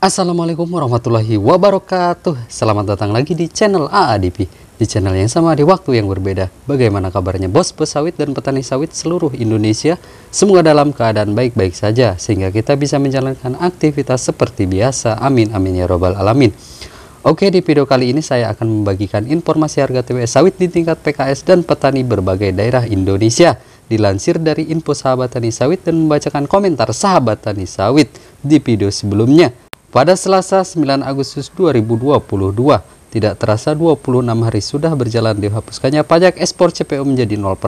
Assalamualaikum warahmatullahi wabarakatuh Selamat datang lagi di channel AADP Di channel yang sama di waktu yang berbeda Bagaimana kabarnya bos pesawit dan petani sawit seluruh Indonesia Semoga dalam keadaan baik-baik saja Sehingga kita bisa menjalankan aktivitas seperti biasa Amin amin ya robbal alamin Oke di video kali ini saya akan membagikan informasi harga TWS sawit di tingkat PKS dan petani berbagai daerah Indonesia dilansir dari info sahabat tani sawit dan membacakan komentar sahabat tani sawit di video sebelumnya. Pada Selasa 9 Agustus 2022, tidak terasa 26 hari sudah berjalan dihapuskannya pajak ekspor CPO menjadi 0%.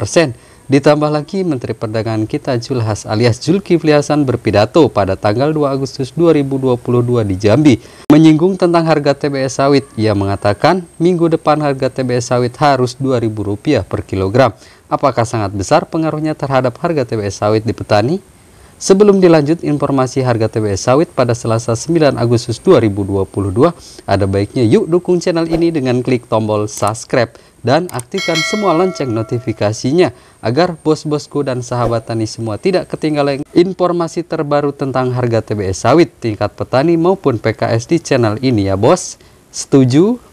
Ditambah lagi Menteri Perdagangan kita Julhas alias Zulkifli Hasan berpidato pada tanggal 2 Agustus 2022 di Jambi. Menyinggung tentang harga TBS sawit, ia mengatakan minggu depan harga TBS sawit harus Rp2.000 per kilogram. Apakah sangat besar pengaruhnya terhadap harga TBS sawit di petani? Sebelum dilanjut informasi harga TBS sawit pada Selasa 9 Agustus 2022, ada baiknya yuk dukung channel ini dengan klik tombol subscribe dan aktifkan semua lonceng notifikasinya agar bos-bosku dan sahabat tani semua tidak ketinggalan informasi terbaru tentang harga TBS sawit tingkat petani maupun PKS di channel ini ya bos. Setuju?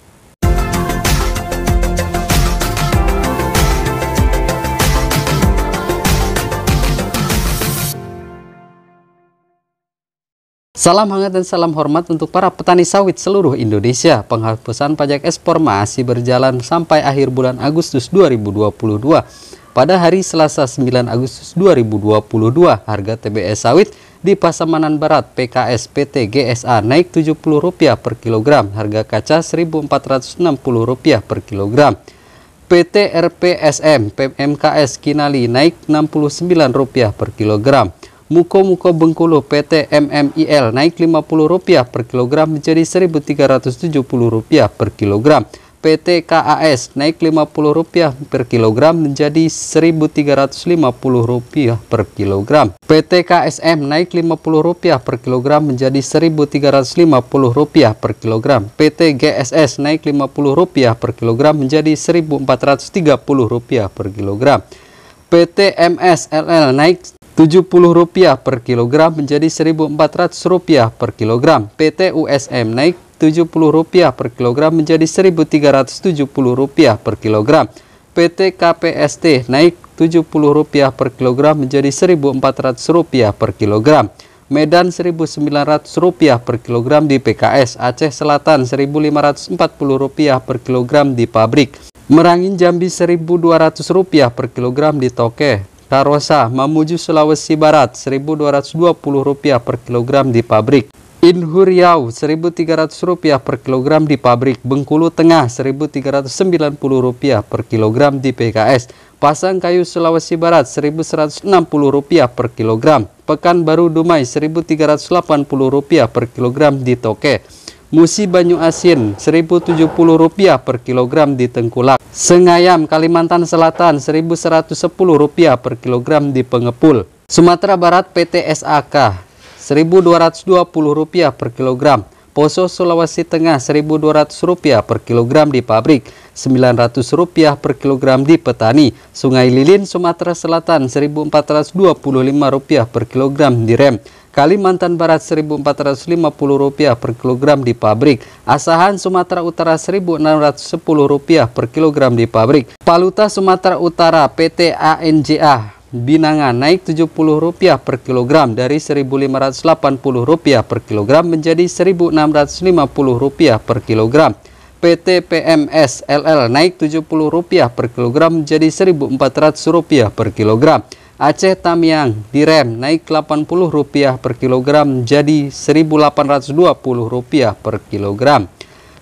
Salam hangat dan salam hormat untuk para petani sawit seluruh Indonesia. Penghapusan pajak ekspor masih berjalan sampai akhir bulan Agustus 2022. Pada hari Selasa 9 Agustus 2022, harga TBS sawit di Pasamanan Barat PKS PT GSA naik Rp70 per kilogram, harga kaca Rp1.460 per kilogram. PT RPSM PMKS Kinali naik Rp69 per kilogram. Muko-Muko Bengkulu PT MMIL naik Rp50 per kilogram menjadi Rp1.370 per kilogram. PT KAS naik Rp50 per kilogram menjadi Rp1.350 per kilogram. PT KSM naik Rp50 per kilogram menjadi Rp1.350 per kilogram. PT GSS naik Rp50 per kilogram menjadi Rp1.430 per kilogram. PT MSLL naik Rp70 per kilogram menjadi Rp1.400 per kilogram. PT USM naik Rp70 per kilogram menjadi Rp1.370 per kilogram. PT KPST naik Rp70 per kilogram menjadi Rp1.400 per kilogram. Medan Rp1.900 per kilogram di PKS, Aceh Selatan Rp1.540 per kilogram di pabrik. Merangin Jambi Rp1.200 per kilogram di toke Tarosa Mamuju Sulawesi Barat Rp1.220 per kilogram di pabrik. Inhuriau 1.300 Rp1.300 per kilogram di pabrik. Bengkulu Tengah Rp1.390 per kilogram di PKS. Pasang kayu Sulawesi Barat Rp1.160 per kilogram. Pekanbaru Dumai Rp1.380 per kilogram di Toke. Musi Banyu Asin Rp1.070 per kilogram di Tengkulak. Sengayam, Kalimantan Selatan Rp1.110 per kilogram di Pengepul. Sumatera Barat PT SAK Rp1.220 per kilogram. Poso Sulawesi Tengah Rp1.200 per kilogram di pabrik, Rp900 per kilogram di petani. Sungai Lilin Sumatera Selatan Rp1.425 per kilogram di rem. Kalimantan Barat Rp1.450 per kilogram di pabrik, Asahan Sumatera Utara Rp1.610 per kilogram di pabrik, Paluta Sumatera Utara PT ANJA Binangan naik Rp70 per kilogram dari Rp1.580 per kilogram menjadi Rp1.650 per kilogram. PT PMS LL naik Rp70 per kilogram menjadi Rp1.400 per kilogram. Aceh Tamiang direm naik Rp80 per kilogram jadi Rp1.820 per kilogram.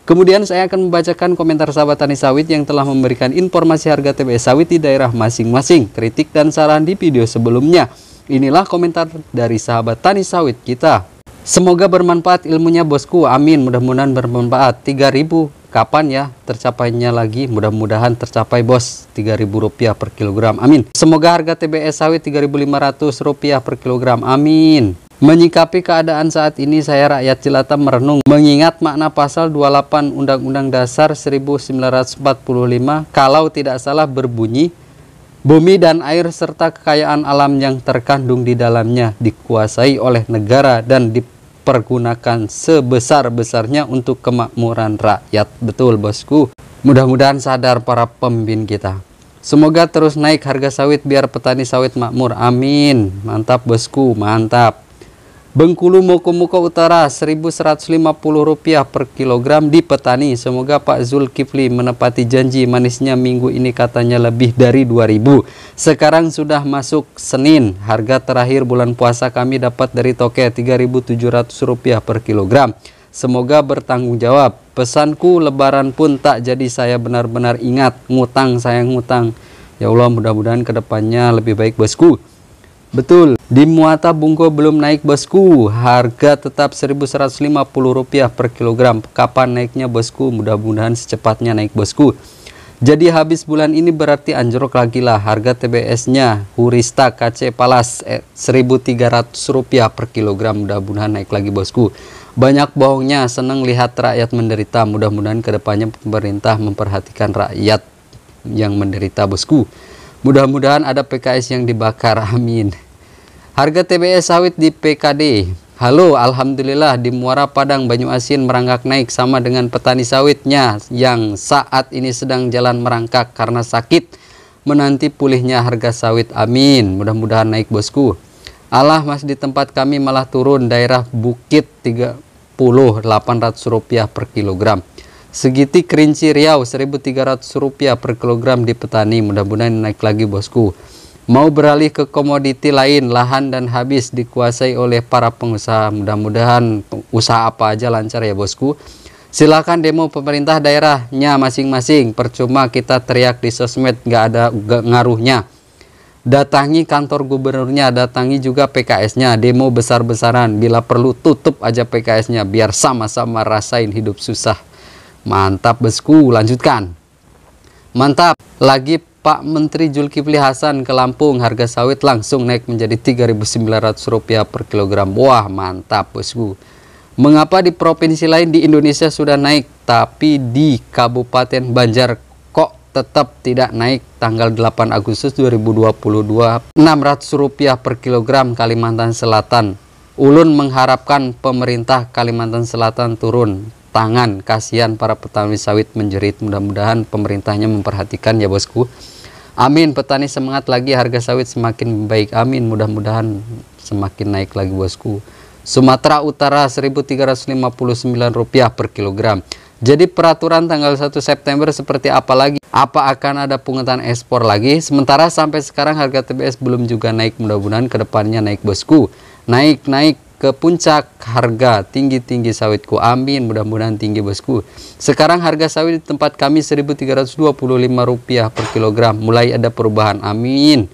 Kemudian saya akan membacakan komentar sahabat tani sawit yang telah memberikan informasi harga TBS sawit di daerah masing-masing, kritik dan saran di video sebelumnya. Inilah komentar dari sahabat tani sawit kita. Semoga bermanfaat ilmunya bosku, amin mudah-mudahan bermanfaat. 3000 kapan ya tercapainya lagi mudah-mudahan tercapai bos rp rupiah per kilogram amin semoga harga TBS sawit rp rupiah per kilogram amin Menyikapi keadaan saat ini saya rakyat jelata merenung mengingat makna pasal 28 Undang-Undang Dasar 1945 kalau tidak salah berbunyi bumi dan air serta kekayaan alam yang terkandung di dalamnya dikuasai oleh negara dan diperlukan pergunakan sebesar-besarnya untuk kemakmuran rakyat. Betul, bosku. Mudah-mudahan sadar para pemimpin kita. Semoga terus naik harga sawit biar petani sawit makmur. Amin. Mantap, bosku. Mantap. Bengkulu Moko-Moko Utara rp rupiah per kilogram di petani. Semoga Pak Zulkifli menepati janji manisnya minggu ini katanya lebih dari 2000. Sekarang sudah masuk Senin. Harga terakhir bulan puasa kami dapat dari Toke 3.700 rupiah per kilogram. Semoga bertanggung jawab. Pesanku lebaran pun tak jadi saya benar-benar ingat. Ngutang saya ngutang. Ya Allah mudah-mudahan kedepannya lebih baik bosku. Betul, di muata bungko belum naik bosku, harga tetap Rp1.150 per kilogram. Kapan naiknya bosku? Mudah-mudahan secepatnya naik bosku. Jadi habis bulan ini berarti anjlok lagi lah harga TBS-nya Hurista KC Palas eh, Rp1.300 per kilogram. Mudah-mudahan naik lagi bosku. Banyak bohongnya, Senang lihat rakyat menderita. Mudah-mudahan kedepannya pemerintah memperhatikan rakyat yang menderita bosku. Mudah-mudahan ada PKS yang dibakar. Amin. Harga TBS sawit di PKD. Halo, alhamdulillah di Muara Padang Banyuasin merangkak naik sama dengan petani sawitnya yang saat ini sedang jalan merangkak karena sakit. Menanti pulihnya harga sawit. Amin. Mudah-mudahan naik bosku. Allah mas di tempat kami malah turun daerah Bukit 30 800 rupiah per kilogram. Segiti kerinci Riau 1.300 rupiah per kilogram di petani. Mudah-mudahan naik lagi bosku. Mau beralih ke komoditi lain, lahan dan habis dikuasai oleh para pengusaha. Mudah-mudahan usaha apa aja lancar ya bosku. silahkan demo pemerintah daerahnya masing-masing. Percuma kita teriak di sosmed nggak ada ngaruhnya. Datangi kantor gubernurnya, datangi juga PKS-nya. Demo besar-besaran. Bila perlu tutup aja PKS-nya biar sama-sama rasain hidup susah. Mantap bosku lanjutkan. Mantap, lagi Pak Menteri Zulkifli Hasan ke Lampung, harga sawit langsung naik menjadi Rp3.900 per kilogram. Wah, mantap bosku. Mengapa di provinsi lain di Indonesia sudah naik, tapi di Kabupaten Banjar kok tetap tidak naik tanggal 8 Agustus 2022 600 per kilogram Kalimantan Selatan. Ulun mengharapkan pemerintah Kalimantan Selatan turun Tangan, Kasihan para petani sawit menjerit. Mudah-mudahan pemerintahnya memperhatikan ya bosku. Amin. Petani semangat lagi harga sawit semakin baik. Amin. Mudah-mudahan semakin naik lagi bosku. Sumatera Utara 1.359 rupiah per kilogram. Jadi peraturan tanggal 1 September seperti apa lagi? Apa akan ada pungutan ekspor lagi? Sementara sampai sekarang harga TBS belum juga naik. Mudah-mudahan kedepannya naik bosku. Naik, naik ke puncak harga tinggi-tinggi sawitku. Amin, mudah-mudahan tinggi bosku. Sekarang harga sawit di tempat kami 1.325 rupiah per kilogram. Mulai ada perubahan. Amin.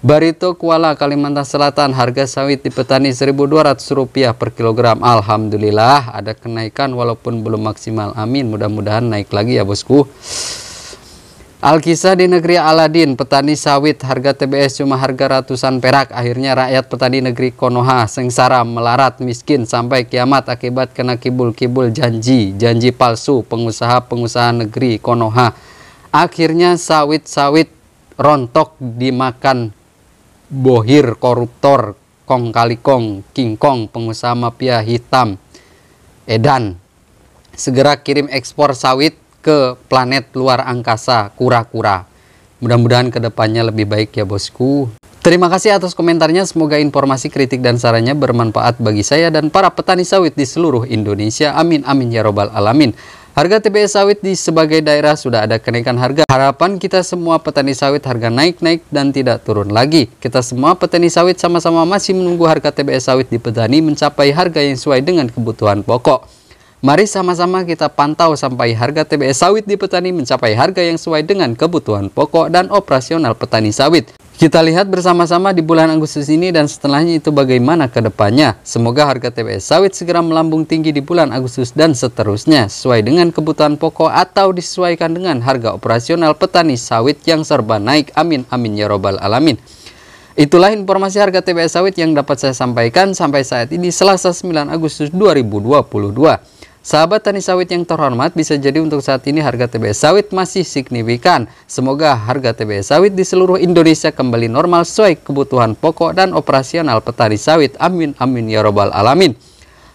Barito Kuala Kalimantan Selatan harga sawit di petani 1.200 rupiah per kilogram. Alhamdulillah ada kenaikan walaupun belum maksimal. Amin, mudah-mudahan naik lagi ya bosku. Alkisah di negeri Aladin, petani sawit harga TBS cuma harga ratusan perak. Akhirnya rakyat petani negeri Konoha sengsara, melarat, miskin sampai kiamat akibat kena kibul-kibul janji, janji palsu pengusaha-pengusaha negeri Konoha. Akhirnya sawit-sawit rontok dimakan bohir koruptor kong kali kong kingkong pengusaha mafia hitam edan segera kirim ekspor sawit ke planet luar angkasa kura-kura. Mudah-mudahan kedepannya lebih baik ya bosku. Terima kasih atas komentarnya. Semoga informasi, kritik, dan sarannya bermanfaat bagi saya dan para petani sawit di seluruh Indonesia. Amin, amin, ya robbal alamin. Harga TBS sawit di sebagai daerah sudah ada kenaikan harga. Harapan kita semua petani sawit harga naik-naik dan tidak turun lagi. Kita semua petani sawit sama-sama masih menunggu harga TBS sawit di petani mencapai harga yang sesuai dengan kebutuhan pokok. Mari sama-sama kita pantau sampai harga TBS sawit di petani mencapai harga yang sesuai dengan kebutuhan pokok dan operasional petani sawit. Kita lihat bersama-sama di bulan Agustus ini dan setelahnya itu bagaimana ke depannya. Semoga harga TBS sawit segera melambung tinggi di bulan Agustus dan seterusnya sesuai dengan kebutuhan pokok atau disesuaikan dengan harga operasional petani sawit yang serba naik. Amin amin ya robbal alamin. Itulah informasi harga TBS sawit yang dapat saya sampaikan sampai saat ini Selasa 9 Agustus 2022. Sahabat tani sawit yang terhormat, bisa jadi untuk saat ini harga TBS sawit masih signifikan. Semoga harga TBS sawit di seluruh Indonesia kembali normal sesuai kebutuhan pokok dan operasional petani sawit. Amin amin ya robbal alamin.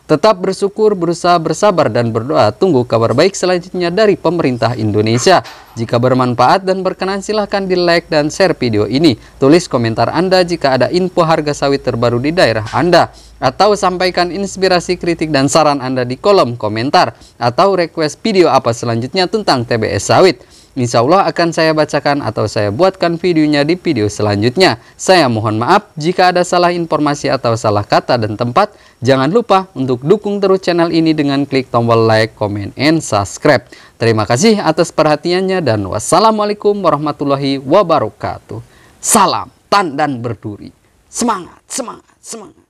Tetap bersyukur, berusaha bersabar dan berdoa. Tunggu kabar baik selanjutnya dari pemerintah Indonesia. Jika bermanfaat dan berkenan silahkan di like dan share video ini. Tulis komentar Anda jika ada info harga sawit terbaru di daerah Anda. Atau sampaikan inspirasi kritik dan saran Anda di kolom komentar. Atau request video apa selanjutnya tentang TBS sawit. Insya Allah akan saya bacakan atau saya buatkan videonya di video selanjutnya. Saya mohon maaf jika ada salah informasi atau salah kata dan tempat. Jangan lupa untuk dukung terus channel ini dengan klik tombol like, comment, and subscribe. Terima kasih atas perhatiannya dan wassalamualaikum warahmatullahi wabarakatuh. Salam tan dan berduri. Semangat, semangat, semangat.